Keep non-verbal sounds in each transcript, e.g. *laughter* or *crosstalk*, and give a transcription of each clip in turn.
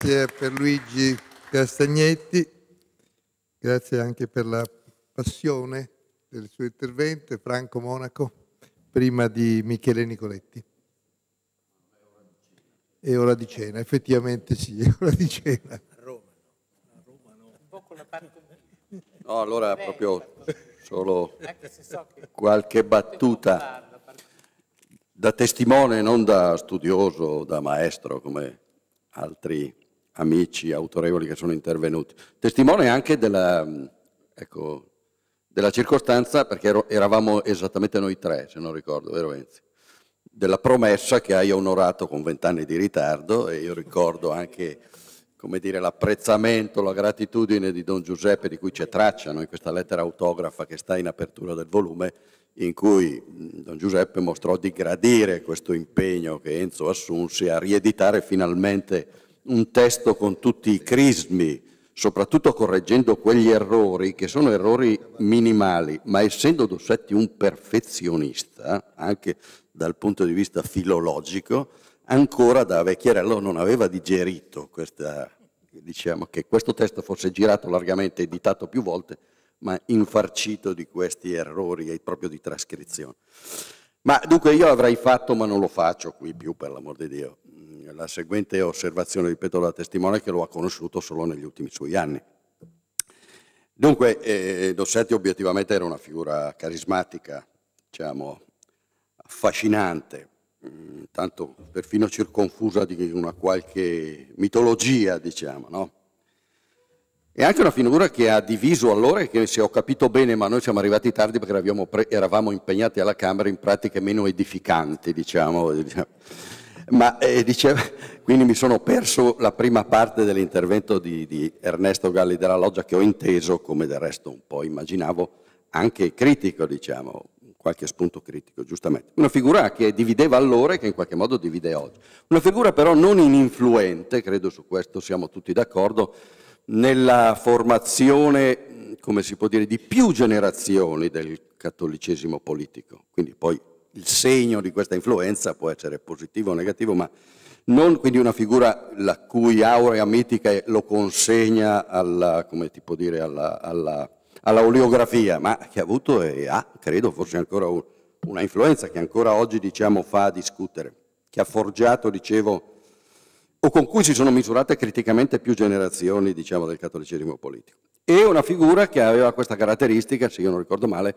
Grazie per Luigi Castagnetti, grazie anche per la passione del suo intervento Franco Monaco prima di Michele Nicoletti. È ora di cena, effettivamente sì, è ora di cena. A Roma no, Roma no. Un po' con la parte... No, allora proprio solo qualche battuta da testimone, non da studioso, da maestro come altri amici autorevoli che sono intervenuti. Testimone anche della, ecco, della circostanza, perché ero, eravamo esattamente noi tre, se non ricordo, vero Enzi? Della promessa che hai onorato con vent'anni di ritardo e io ricordo anche come dire, l'apprezzamento, la gratitudine di Don Giuseppe di cui c'è traccia no? in questa lettera autografa che sta in apertura del volume, in cui Don Giuseppe mostrò di gradire questo impegno che Enzo assunse a rieditare finalmente un testo con tutti i crismi, soprattutto correggendo quegli errori che sono errori minimali, ma essendo Dossetti un perfezionista, anche dal punto di vista filologico, ancora da vecchierello non aveva digerito questa, diciamo, che questo testo fosse girato largamente, editato più volte, ma infarcito di questi errori e proprio di trascrizione. Ma dunque io avrei fatto, ma non lo faccio qui più, per l'amor di Dio, eh, la seguente osservazione, ripeto, da testimone che lo ha conosciuto solo negli ultimi suoi anni. Dunque, eh, Dossetti obiettivamente era una figura carismatica, diciamo, affascinante, mm, tanto perfino circonfusa di una qualche mitologia, diciamo, no? È anche una figura che ha diviso allora e che, se ho capito bene, ma noi siamo arrivati tardi perché eravamo, eravamo impegnati alla Camera in pratiche meno edificanti, diciamo. *laughs* diciamo. Ma eh, diceva, quindi mi sono perso la prima parte dell'intervento di, di, Ernesto Galli della Loggia che ho inteso, come del resto un po' immaginavo, anche critico, diciamo, qualche spunto critico, giustamente. Una figura che divideva allora e che in qualche modo divide oggi. Una figura però non ininfluente, credo su questo siamo tutti d'accordo, nella formazione, come si può dire, di più generazioni del cattolicesimo politico. Quindi poi il segno di questa influenza può essere positivo o negativo, ma non quindi una figura la cui aurea mitica lo consegna alla, come tipo dire, alla, alla, alla oleografia, ma che ha avuto e ha, credo, forse ancora un, una influenza che ancora oggi diciamo, fa discutere, che ha forgiato, dicevo, o con cui si sono misurate criticamente più generazioni diciamo, del cattolicesimo politico. E una figura che aveva questa caratteristica, se io non ricordo male,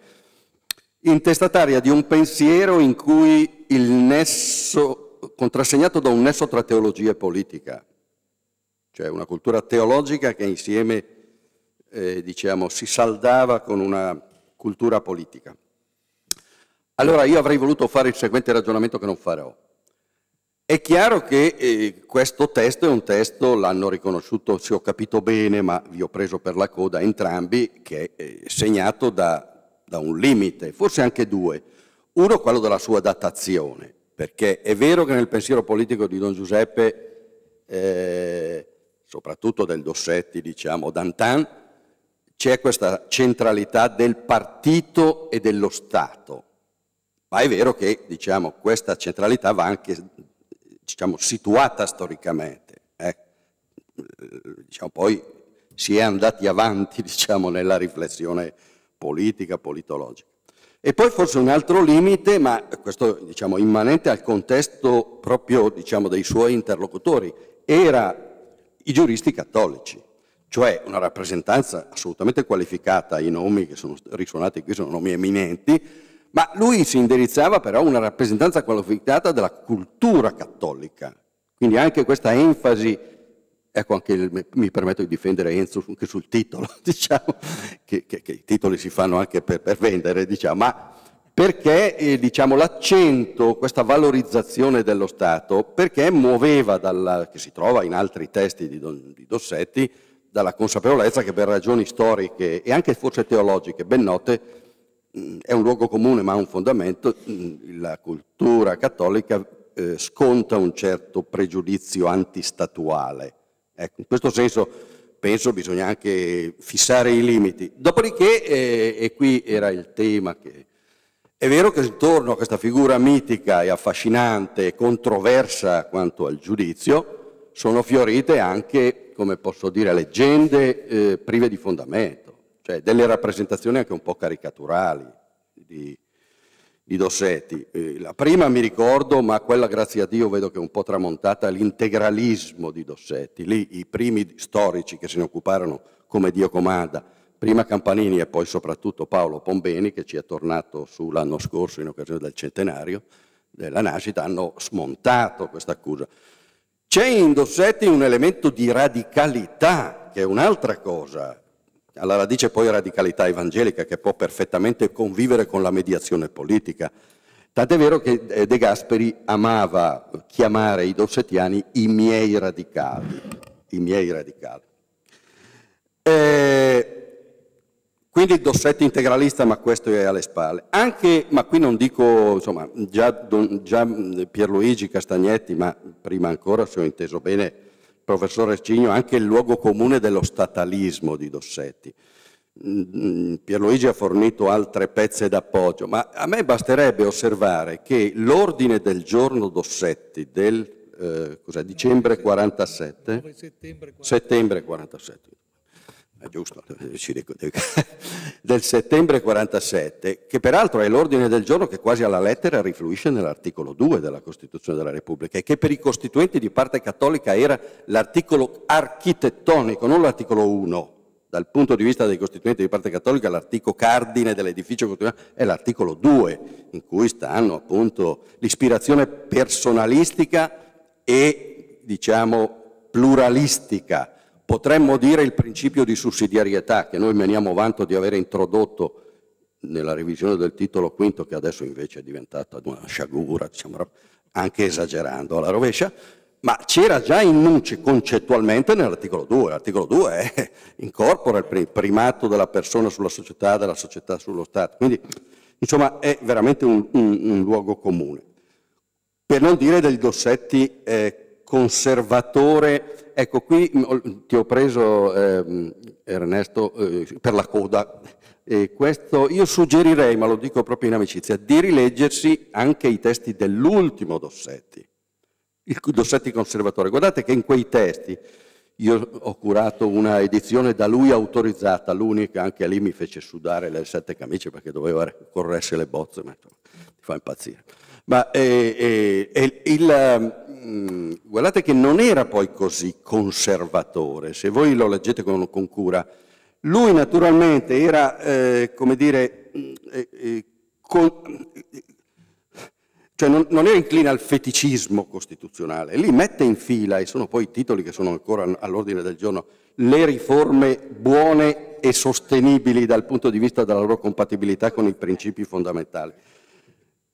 intestataria di un pensiero in cui il nesso, contrassegnato da un nesso tra teologia e politica, cioè una cultura teologica che insieme, eh, diciamo, si saldava con una cultura politica. Allora io avrei voluto fare il seguente ragionamento che non farò. È chiaro che eh, questo testo è un testo, l'hanno riconosciuto se ho capito bene, ma vi ho preso per la coda entrambi, che è eh, segnato da da un limite, forse anche due. Uno quello della sua datazione, perché è vero che nel pensiero politico di Don Giuseppe, eh, soprattutto del Dossetti, diciamo, d'Antan, c'è questa centralità del partito e dello Stato. Ma è vero che diciamo, questa centralità va anche diciamo, situata storicamente. Eh. Diciamo, poi si è andati avanti *laughs* diciamo, nella riflessione politica, politologica. E poi forse un altro limite, ma questo diciamo immanente al contesto proprio diciamo, dei suoi interlocutori, era i giuristi cattolici, cioè una rappresentanza assolutamente qualificata, i nomi che sono risuonati qui sono nomi eminenti, ma lui si indirizzava però a una rappresentanza qualificata della cultura cattolica, quindi anche questa enfasi ecco anche, il, mi permetto di difendere Enzo anche sul titolo, *laughs* diciamo, che, che, che i titoli si fanno anche per, per vendere, diciamo, ma perché eh, diciamo, l'accento, questa valorizzazione dello Stato, perché muoveva, dalla, che si trova in altri testi di, Don, di Dossetti, dalla consapevolezza che per ragioni storiche e anche forse teologiche ben note, mm, è un luogo comune ma ha un fondamento, mm, la cultura cattolica eh, sconta un certo pregiudizio antistatuale. Ecco, in questo senso penso bisogna anche fissare i limiti. Dopodiché, eh, e qui era il tema che... È vero che intorno a questa figura mitica e affascinante e controversa quanto al giudizio sono fiorite anche, come posso dire, leggende eh, prive di fondamento, cioè delle rappresentazioni anche un po' caricaturali di, di dossetti. Eh, la prima mi ricordo, ma quella grazie a Dio vedo che è un po' tramontata, l'integralismo di Dossetti. Lì i primi storici che se ne occuparono come Dio comanda, prima Campanini e poi soprattutto Paolo Pombeni, che ci è tornato su l'anno scorso in occasione del centenario della nascita, hanno smontato questa accusa. C'è in Dossetti un elemento di radicalità, che è un'altra cosa alla radice poi radicalità evangelica che può perfettamente convivere con la mediazione politica. Tant'è vero che eh, De Gasperi amava chiamare i dossettiani i miei radicali, i miei radicali. E quindi Dossetti integralista, ma questo è alle spalle. Anche, ma qui non dico, insomma, già, già Pierluigi Castagnetti, ma prima ancora, se ho inteso bene, professore Cigno, anche il luogo comune dello statalismo di Dossetti. Mm, Pierluigi ha fornito altre pezze d'appoggio, ma a me basterebbe osservare che l'ordine del giorno Dossetti del eh, dicembre settembre 47, settembre 47 è giusto, eh, *laughs* del settembre 47, che peraltro è l'ordine del giorno che quasi alla lettera rifluisce nell'articolo 2 della Costituzione della Repubblica e che per i costituenti di parte cattolica era l'articolo architettonico, non l'articolo 1. Dal punto di vista dei costituenti di parte cattolica l'articolo cardine dell'edificio costituzionale è l'articolo 2, in cui stanno appunto l'ispirazione personalistica e diciamo pluralistica Potremmo dire il principio di sussidiarietà che noi meniamo vanto di aver introdotto nella revisione del titolo quinto, che adesso invece è diventata una sciagura, diciamo, anche esagerando alla rovescia, ma c'era già in nuce concettualmente nell'articolo 2. L'articolo 2 è, incorpora il primato della persona sulla società, della società sullo Stato. Quindi, insomma, è veramente un, un, un luogo comune. Per non dire degli dossetti eh, conservatore. Ecco, qui mm, ti ho preso, eh, Ernesto, eh, per la coda. E questo io suggerirei, ma lo dico proprio in amicizia, di rileggersi anche i testi dell'ultimo Dossetti, il Dossetti conservatore. Guardate che in quei testi io ho curato una edizione da lui autorizzata, l'unica, anche lì mi fece sudare le sette camicie perché doveva corresse le bozze, ma ti fa impazzire. Ma eh, eh il, ehm, Mm, guardate che non era poi così conservatore, se voi lo leggete con, con cura, lui naturalmente era, eh, come dire, mm, eh, eh, con, cioè non, non, era incline al feticismo costituzionale, lì mette in fila, e sono poi i titoli che sono ancora all'ordine del giorno, le riforme buone e sostenibili dal punto di vista della loro compatibilità con i principi fondamentali.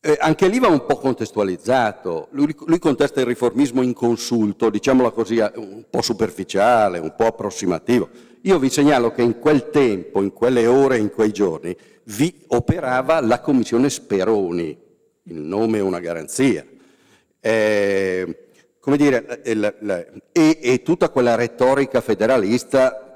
Eh, anche lì va un po' contestualizzato. Lui, lui, contesta il riformismo inconsulto, diciamola così, eh, un po' superficiale, un po' approssimativo. Io vi segnalo che in quel tempo, in quelle ore, in quei giorni, vi operava la commissione Speroni. Il nome è una garanzia. Eh, come dire, eh, e, e, tutta quella retorica federalista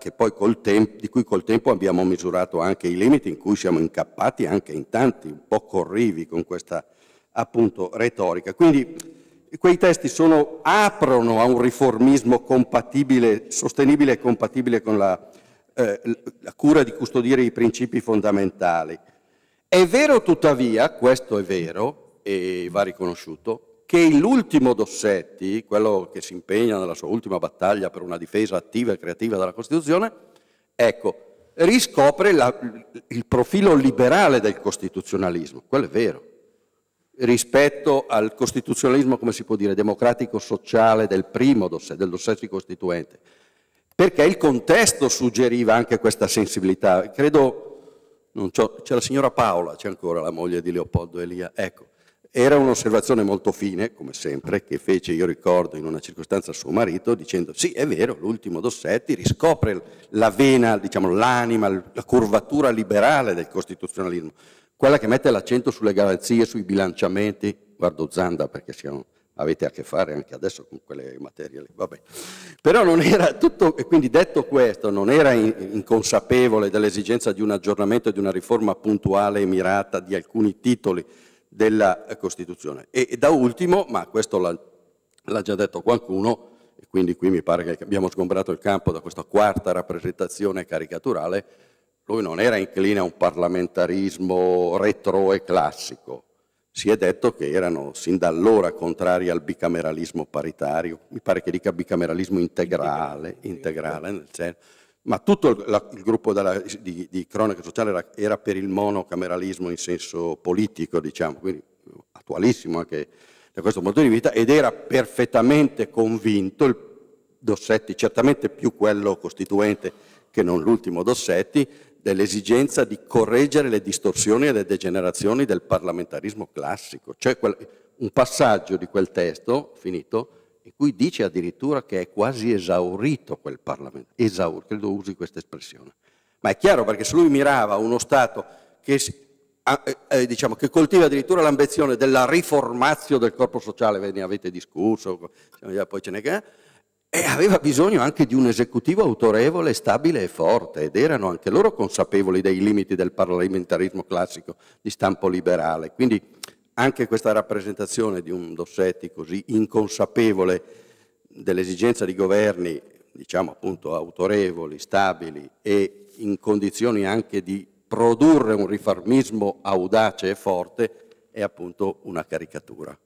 tempo, di cui col tempo abbiamo misurato anche i limiti in cui siamo incappati anche in tanti, un po' corrivi con questa appunto retorica. Quindi quei testi sono, aprono a un riformismo compatibile, sostenibile e compatibile con la, eh, la cura di custodire i principi fondamentali. È vero tuttavia, questo è vero e va riconosciuto, che l'ultimo Dossetti, quello che si impegna nella sua ultima battaglia per una difesa attiva e creativa della Costituzione, ecco, riscopre la, il profilo liberale del costituzionalismo, quello è vero, rispetto al costituzionalismo, come si può dire, democratico-sociale del primo Dossetti, del Dossetti costituente, perché il contesto suggeriva anche questa sensibilità. Credo, c'è la signora Paola, c'è ancora la moglie di Leopoldo Elia, ecco, era un'osservazione molto fine, come sempre, che fece, io ricordo, in una circostanza suo marito, dicendo sì, è vero, l'ultimo Dossetti riscopre la vena, diciamo, l'anima, la curvatura liberale del costituzionalismo, quella che mette l'accento sulle garanzie, sui bilanciamenti, guardo Zanda perché siamo, avete a che fare anche adesso con quelle materie lì, vabbè. Però non era tutto, e quindi detto questo, non era inconsapevole dell'esigenza di un aggiornamento e di una riforma puntuale e mirata di alcuni titoli, della Costituzione. E da ultimo, ma questo l'ha già detto qualcuno, e quindi qui mi pare che abbiamo sgombrato il campo da questa quarta rappresentazione caricaturale, lui non era incline a un parlamentarismo retro e classico. Si è detto che erano sin da allora contrari al bicameralismo paritario, mi pare che dica bicameralismo integrale, integrale nel senso ma tutto il, la, il gruppo della, di, di, cronaca sociale era, era, per il monocameralismo in senso politico, diciamo, quindi attualissimo anche da questo punto di vista, ed era perfettamente convinto il Dossetti, certamente più quello costituente che non l'ultimo Dossetti, dell'esigenza di correggere le distorsioni e le degenerazioni del parlamentarismo classico. Cioè quel, un passaggio di quel testo, finito, e qui dice addirittura che è quasi esaurito quel Parlamento, esaurito, credo usi questa espressione. Ma è chiaro perché se lui mirava uno Stato che, eh, eh, diciamo, che coltiva addirittura l'ambizione della riformazio del corpo sociale, ve ne avete discusso, poi ce ne è, e aveva bisogno anche di un esecutivo autorevole, stabile e forte, ed erano anche loro consapevoli dei limiti del parlamentarismo classico di stampo liberale. Quindi anche questa rappresentazione di un Dossetti così inconsapevole dell'esigenza di governi, diciamo appunto, autorevoli, stabili e in condizioni anche di produrre un riformismo audace e forte, è appunto una caricatura.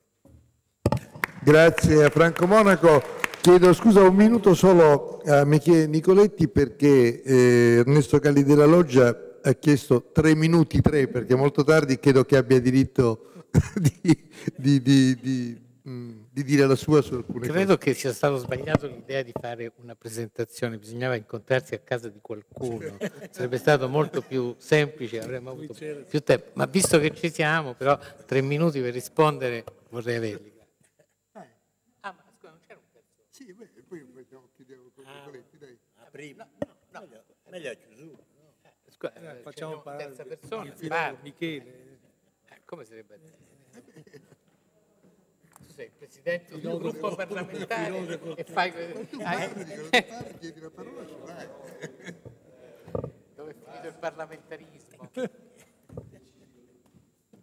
Grazie a Franco Monaco. Chiedo scusa un minuto solo a Michele Nicoletti perché eh, Ernesto Galli della Loggia ha chiesto tre minuti tre perché è molto tardi credo che abbia diritto *laughs* di, di, di, mm, di, dire la sua su alcune Credo cose. Credo che sia stato sbagliato l'idea di fare una presentazione, bisognava incontrarsi a casa di qualcuno, *laughs* sarebbe stato molto più semplice, avremmo avuto certo. più tempo, ma visto che ci siamo, però tre minuti per rispondere vorrei averli. Ah, non c'era un pezzo? Sì, ah. ah, prima. No, no, no. Meglio, meglio a chiusura. No. Scusa, eh, eh facciamo parlare terza persona, Michele. Come si sarebbe detto? sei il presidente di un gruppo parlamentare lo, e fai questo. tu eh? chiedi la parola ci vai. Dove è finito il parlamentarismo?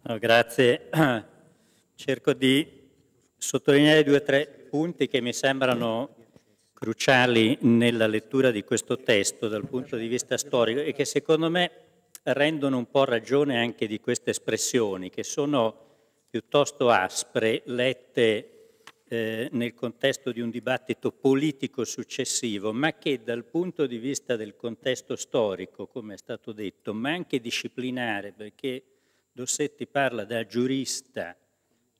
No, grazie. *clears throat* Cerco di sottolineare due o tre punti che mi sembrano cruciali nella lettura di questo testo dal punto di vista storico e che secondo me rendono un po' ragione anche di queste espressioni che sono piuttosto aspre, lette eh, nel contesto di un dibattito politico successivo, ma che dal punto di vista del contesto storico, come è stato detto, ma anche disciplinare, perché Dossetti parla da giurista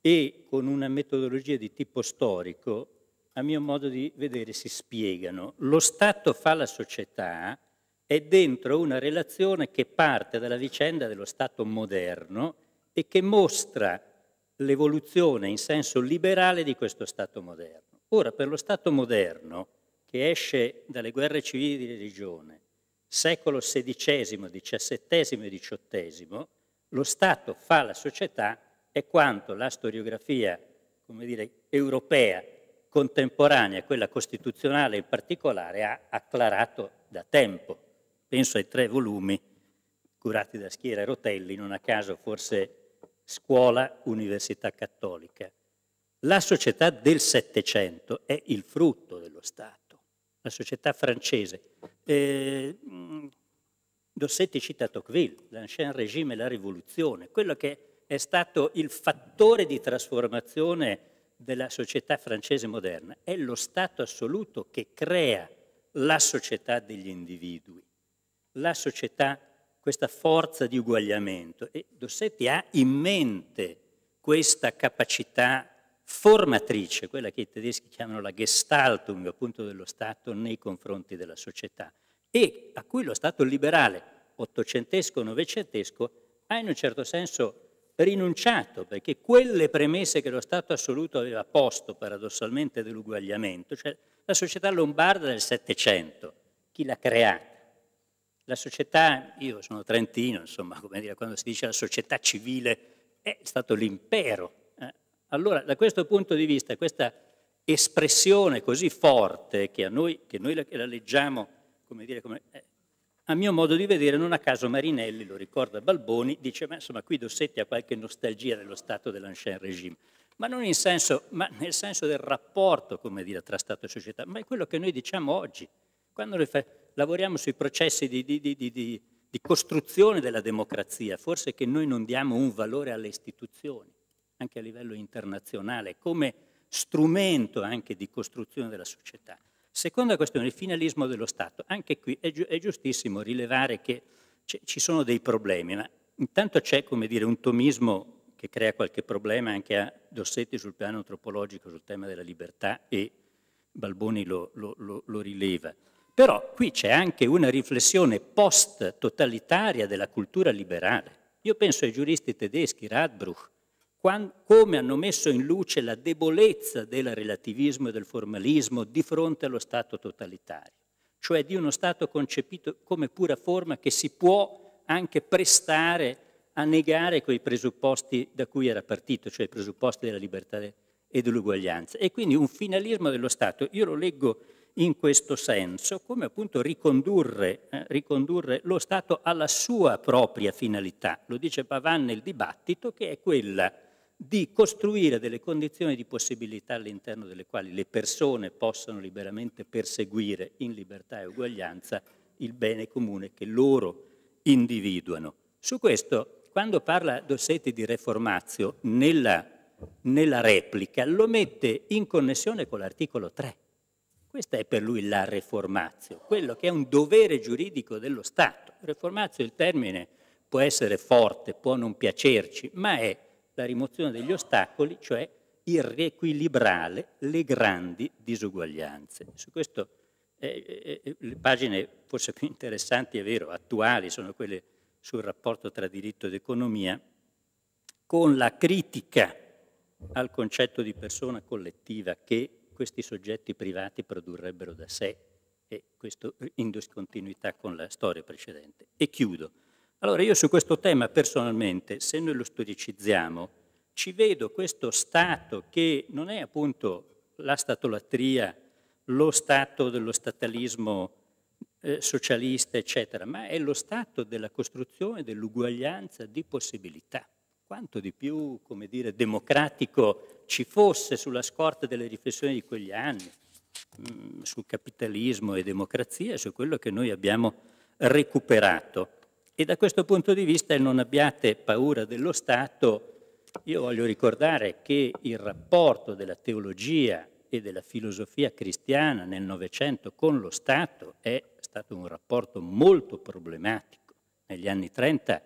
e con una metodologia di tipo storico, a mio modo di vedere si spiegano. Lo Stato fa la società, è dentro una relazione che parte dalla vicenda dello Stato moderno e che mostra l'evoluzione in senso liberale di questo Stato moderno. Ora, per lo Stato moderno, che esce dalle guerre civili di religione, secolo XVI, XVII e XVIII, lo Stato fa la società è quanto la storiografia, dire, europea contemporanea, quella costituzionale in particolare, ha acclarato da tempo penso ai tre volumi curati da Schiera e Rotelli, non a caso forse scuola, università cattolica. La società del Settecento è il frutto dello Stato, la società francese. Eh, Dossetti cita Tocqueville, l'ancien régime e la rivoluzione, quello che è stato il fattore di trasformazione della società francese moderna. È lo Stato assoluto che crea la società degli individui la società questa forza di uguagliamento e Dossetti ha in mente questa capacità formatrice, quella che i tedeschi chiamano la gestaltung appunto dello Stato nei confronti della società e a cui lo Stato liberale ottocentesco, novecentesco ha in un certo senso rinunciato perché quelle premesse che lo Stato assoluto aveva posto paradossalmente dell'uguagliamento, cioè la società lombarda del Settecento, chi l'ha creata? La società, io sono trentino, insomma, come dire, quando si dice la società civile è stato l'impero. Eh? Allora, da questo punto di vista, questa espressione così forte che, noi, che noi la, leggiamo, come dire, come, eh, a mio modo di vedere, non a caso Marinelli, lo ricorda Balboni, dice, ma insomma, qui Dossetti ha qualche nostalgia dello stato dell'ancien regime ma non in senso, ma nel senso del rapporto, come dire, tra Stato e società, ma è quello che noi diciamo oggi. Quando noi fa, lavoriamo sui processi di, di, di, di, costruzione della democrazia, forse che noi non diamo un valore alle istituzioni, anche a livello internazionale, come strumento anche di costruzione della società. Seconda questione, il finalismo dello Stato. Anche qui è, gi è giustissimo rilevare che ci sono dei problemi, ma intanto c'è un tomismo che crea qualche problema anche a Dossetti sul piano antropologico, sul tema della libertà e Balboni lo, lo, lo, lo rileva. Però qui c'è anche una riflessione post-totalitaria della cultura liberale. Io penso ai giuristi tedeschi, Radbruch, come hanno messo in luce la debolezza del relativismo e del formalismo di fronte allo Stato totalitario, cioè di uno Stato concepito come pura forma che si può anche prestare a negare quei presupposti da cui era partito, cioè i presupposti della libertà e dell'uguaglianza. E quindi un finalismo dello Stato, io lo leggo in questo senso, come appunto ricondurre, eh, ricondurre, lo Stato alla sua propria finalità. Lo dice Pavan nel dibattito, che è quella di costruire delle condizioni di possibilità all'interno delle quali le persone possano liberamente perseguire in libertà e uguaglianza il bene comune che loro individuano. Su questo, quando parla Dossetti di reformazio, nella, nella replica lo mette in connessione con l'articolo 3 questa è per lui la reformazio, quello che è un dovere giuridico dello Stato. Reformazio il termine può essere forte, può non piacerci, ma è la rimozione degli ostacoli, cioè il riequilibrare le grandi disuguaglianze. Su questo eh, eh, eh le pagine forse più interessanti, è vero, attuali, sono quelle sul rapporto tra diritto ed economia, con la critica al concetto di persona collettiva che questi soggetti privati produrrebbero da sé e questo in discontinuità con la storia precedente. E chiudo. Allora io su questo tema personalmente, se noi lo storicizziamo, ci vedo questo Stato che non è appunto la statolatria, lo Stato dello statalismo eh, socialista, eccetera, ma è lo Stato della costruzione dell'uguaglianza di possibilità quanto di più, come dire, democratico ci fosse sulla scorta delle riflessioni di quegli anni mh, mm, sul capitalismo e democrazia, su quello che noi abbiamo recuperato. E da questo punto di vista non abbiate paura dello Stato, io voglio ricordare che il rapporto della teologia e della filosofia cristiana nel Novecento con lo Stato è stato un rapporto molto problematico. Negli anni 30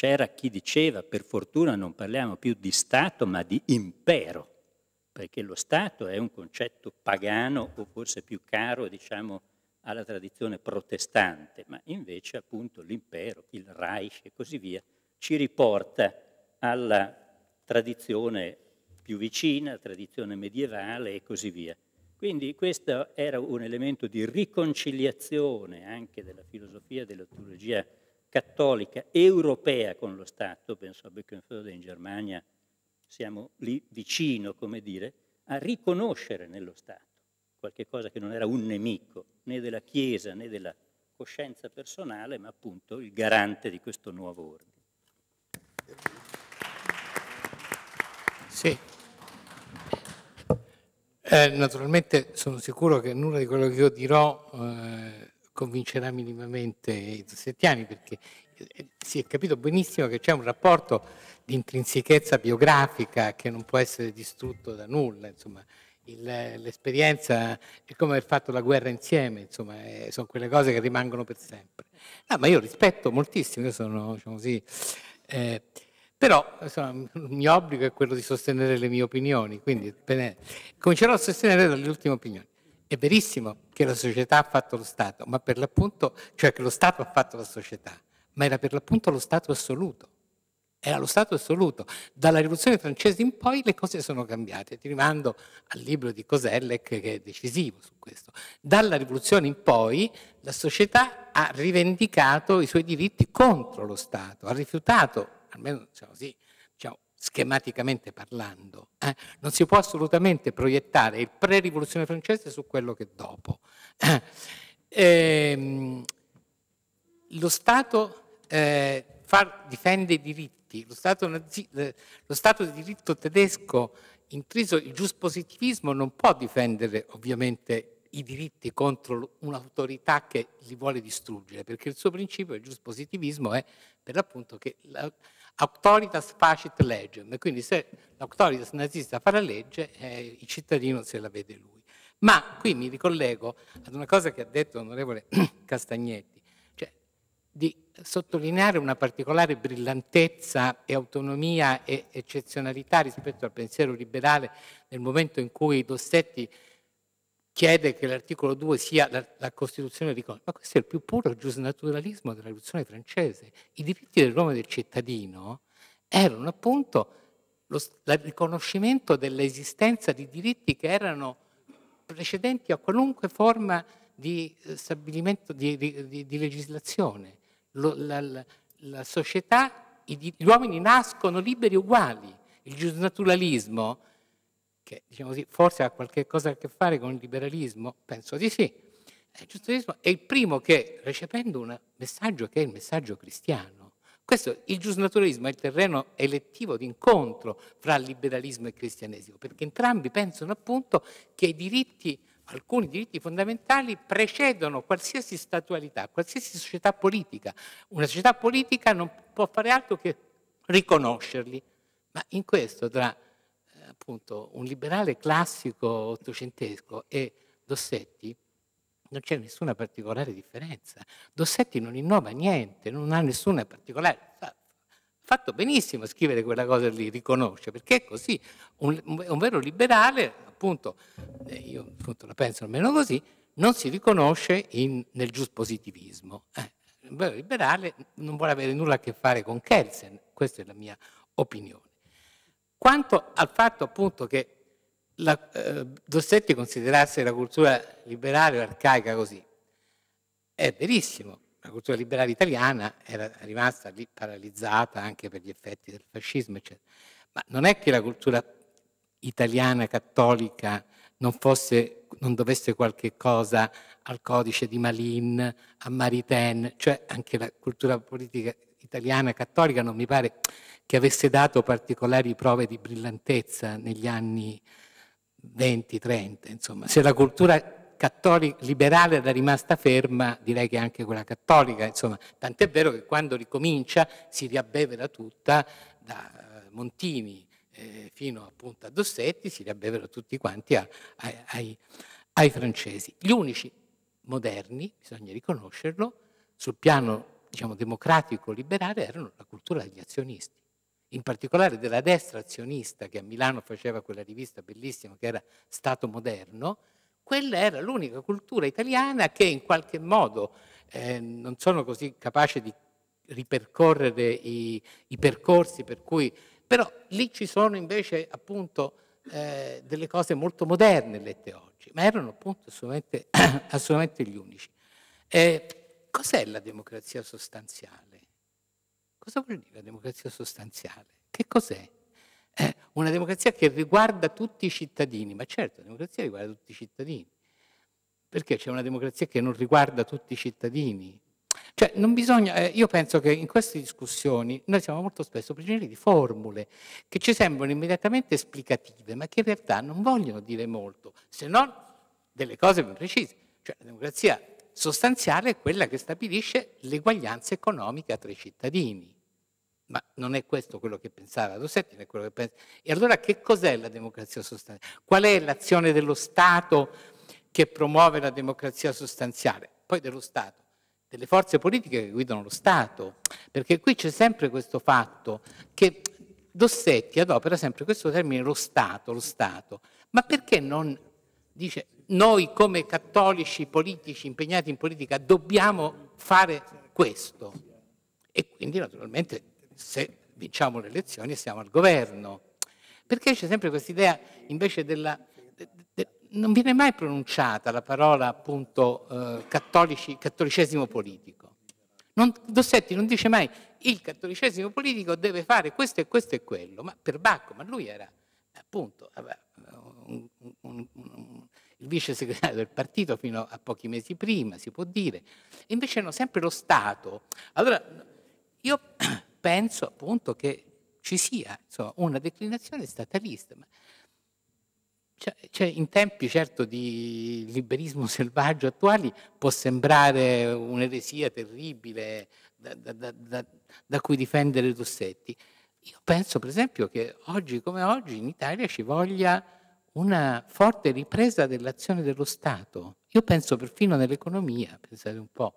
c'era chi diceva, per fortuna non parliamo più di Stato, ma di impero, perché lo Stato è un concetto pagano o forse più caro, diciamo, alla tradizione protestante, ma invece appunto l'impero, il Reich e così via, ci riporta alla tradizione più vicina, tradizione medievale e così via. Quindi questo era un elemento di riconciliazione anche della filosofia, della teologia cattolica europea con lo Stato, penso a Beckenförde in Germania, siamo lì vicino, come dire, a riconoscere nello Stato qualche cosa che non era un nemico né della Chiesa né della coscienza personale, ma appunto il garante di questo nuovo ordine. Sì. Eh, naturalmente sono sicuro che nulla di quello che io dirò eh, convincerà minimamente i dossettiani, perché eh, si è capito benissimo che c'è un rapporto di intrinsechezza biografica che non può essere distrutto da nulla, insomma. Il, l'esperienza è come aver fatto la guerra insieme, insomma, eh, sono quelle cose che rimangono per sempre. No, ma io rispetto moltissimo, io sono, diciamo così, eh, però insomma, il mio obbligo è quello di sostenere le mie opinioni, quindi bene, comincerò a sostenere le ultime opinioni. È verissimo, che la società ha fatto lo Stato, ma per l'appunto, cioè che lo Stato ha fatto la società, ma era per l'appunto lo Stato assoluto. Era lo Stato assoluto. Dalla rivoluzione francese in poi le cose sono cambiate. Ti rimando al libro di Cosellec che è decisivo su questo. Dalla rivoluzione in poi la società ha rivendicato i suoi diritti contro lo Stato, ha rifiutato, almeno diciamo così, schematicamente parlando, eh, non si può assolutamente proiettare il pre-rivoluzione francese su quello che dopo. Eh, ehm, lo Stato eh, far, difende i diritti, lo stato, nazi, eh, lo stato, di diritto tedesco intriso il giuspositivismo non può difendere ovviamente i diritti contro un'autorità che li vuole distruggere, perché il suo principio, il giuspositivismo, è per l'appunto che la, auctoritas facit legem, quindi se l'auctoritas nazista fa la legge, eh, il cittadino se la vede lui. Ma qui mi ricollego ad una cosa che ha detto l'onorevole *clears throat* Castagnetti, cioè di sottolineare una particolare brillantezza e autonomia e eccezionalità rispetto al pensiero liberale nel momento in cui Dossetti chiede che l'articolo 2 sia la, la Costituzione riconosce, ma questo è il più puro giusnaturalismo della rivoluzione francese. I diritti dell'uomo e del cittadino erano appunto lo, il riconoscimento dell'esistenza di diritti che erano precedenti a qualunque forma di eh, stabilimento di, di, di, di legislazione. Lo, la, la, la, società, gli uomini nascono liberi uguali. Il giusnaturalismo che diciamo così, forse ha qualche cosa a che fare con il liberalismo? Penso di sì. Eh, il giustizialismo è il primo che, recependo un messaggio che è il messaggio cristiano, questo, il giusnaturalismo è il terreno elettivo di incontro fra liberalismo e cristianesimo, perché entrambi pensano appunto che i diritti alcuni diritti fondamentali precedono qualsiasi statualità, qualsiasi società politica. Una società politica non può fare altro che riconoscerli. Ma in questo, tra appunto un liberale classico ottocentesco e Dossetti non c'è nessuna particolare differenza. Dossetti non innova niente, non ha nessuna particolare... Ha fatto benissimo scrivere quella cosa lì, riconosce, perché è così. Un, un vero liberale, appunto, eh, io appunto la penso almeno così, non si riconosce in, nel giuspositivismo. Eh, un vero liberale non vuole avere nulla a che fare con Kelsen, questa è la mia opinione. Quanto al fatto appunto che la, eh, Dossetti considerasse la cultura liberale o arcaica così, è verissimo, la cultura liberale italiana era rimasta lì paralizzata anche per gli effetti del fascismo, eccetera. Ma non è che la cultura italiana cattolica non, fosse, non dovesse qualche cosa al codice di Malin, a Maritain, cioè anche la cultura politica italiana cattolica non mi pare che avesse dato particolari prove di brillantezza negli anni 20-30, insomma. Se la cultura cattolica, liberale era rimasta ferma, direi che anche quella cattolica, insomma. Tant'è vero che quando ricomincia si riabbevera tutta da eh, Montini eh, fino appunto a Dossetti, si riabbevero tutti quanti a, a, ai, ai francesi. Gli unici moderni, bisogna riconoscerlo, sul piano diciamo, democratico-liberale erano la cultura degli azionisti, in particolare della destra azionista che a Milano faceva quella rivista bellissima che era Stato Moderno, quella era l'unica cultura italiana che in qualche modo eh, non sono così capace di ripercorrere i, i, percorsi per cui però lì ci sono invece appunto eh, delle cose molto moderne lette oggi ma erano appunto assolutamente, *coughs* assolutamente gli unici eh, cos'è la democrazia sostanziale? Cosa vuol dire la democrazia sostanziale? Che cos'è? Eh, una democrazia che riguarda tutti i cittadini, ma certo, la democrazia riguarda tutti i cittadini. Perché c'è una democrazia che non riguarda tutti i cittadini? Cioè, bisogna, eh, io penso che in queste discussioni noi siamo molto spesso prigionieri di formule che ci sembrano immediatamente esplicative, ma che in realtà non vogliono dire molto, se non delle cose ben precise. Cioè, la democrazia sostanziale è quella che stabilisce l'eguaglianza economica tra i cittadini. Ma non è questo quello che pensava Rossetti, non è quello che pensa. E allora che cos'è la democrazia sostanziale? Qual è l'azione dello Stato che promuove la democrazia sostanziale? Poi dello Stato, delle forze politiche che guidano lo Stato, perché qui c'è sempre questo fatto che Dossetti adopera sempre questo termine lo Stato, lo Stato, ma perché non dice noi come cattolici politici impegnati in politica dobbiamo fare questo. E quindi naturalmente se vinciamo le elezioni siamo al governo. Perché c'è sempre questa idea invece della... De, de, non viene mai pronunciata la parola appunto eh, cattolici, cattolicesimo politico. Non, Dossetti non dice mai il cattolicesimo politico deve fare questo e questo e quello, ma per Bacco, ma lui era appunto un, un, un, il vice segretario del partito fino a pochi mesi prima, si può dire, e invece hanno sempre lo Stato. Allora, io *clears throat* penso appunto che ci sia insomma, una declinazione statalista, ma cioè, cioè, in tempi certo di liberismo *laughs* selvaggio attuali può sembrare un'eresia terribile da, da, da, da, cui difendere Dossetti. Io penso per esempio che oggi come oggi in Italia ci voglia una forte ripresa dell'azione dello Stato. Io penso perfino nell'economia, pensate un po'.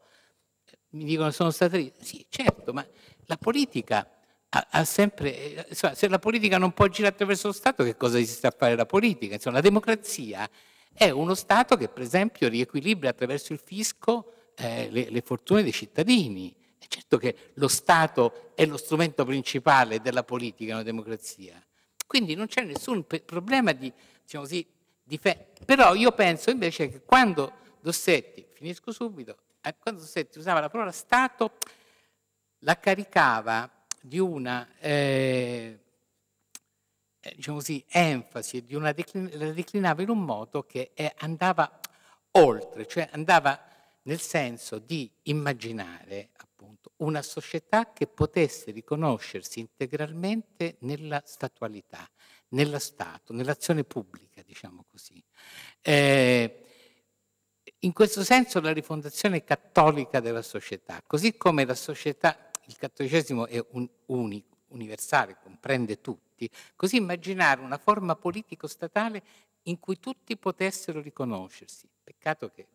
Mi dicono sono state... Sì, certo, ma la politica ha, ha sempre... Insomma, se la politica non può agire attraverso lo Stato, che cosa si sta a fare la politica? Insomma, la democrazia è uno Stato che, per esempio, riequilibra attraverso il fisco eh, le, le fortune dei cittadini. È certo che lo Stato è lo strumento principale della politica in una democrazia. Quindi non c'è nessun problema di diciamo così, difetti. Però io penso invece che quando Dossetti, finisco subito, eh, quando Dossetti usava la parola Stato, la caricava di una eh, eh diciamo così, enfasi, di una declin- la declinava in un modo che è, eh, andava oltre, cioè andava nel senso di immaginare appunto una società che potesse riconoscersi integralmente nella statualità, nella Stato, nell'azione pubblica, diciamo così. Eh, in questo senso la rifondazione cattolica della società, così come la società, il cattolicesimo è un, unico, universale, comprende tutti, così immaginare una forma politico-statale in cui tutti potessero riconoscersi. Peccato che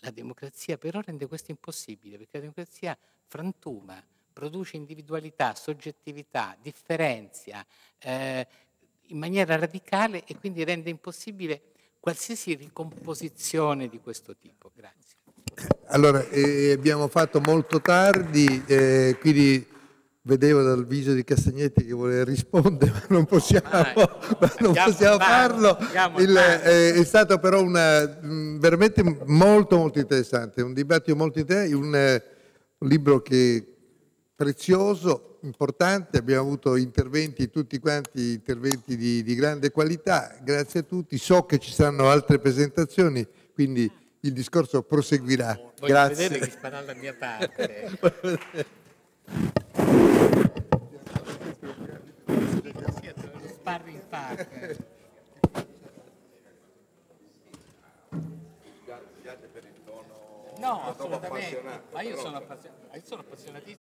la democrazia però rende questo impossibile, perché la democrazia frantuma, produce individualità, soggettività, differenzia eh, in maniera radicale e quindi rende impossibile qualsiasi ricomposizione di questo tipo. Grazie. Allora, eh, abbiamo fatto molto tardi, eh, quindi vedevo dal viso di Castagnetti che voleva rispondere, *laughs* ma non possiamo, ah, ecco. ma non possiamo farlo. Il, eh, è stato però una, mm, veramente molto molto interessante, un dibattito molto interessante, un, eh, un libro che prezioso, importante, abbiamo avuto interventi, tutti quanti interventi di, di grande qualità, grazie a tutti, so che ci saranno altre presentazioni, quindi il discorso proseguirà. Voglio grazie. vedere chi sparà mia parte. *laughs* *laughs* Sparring Park. No, assolutamente, ma io sono, appassionato, io sono appassionatissimo.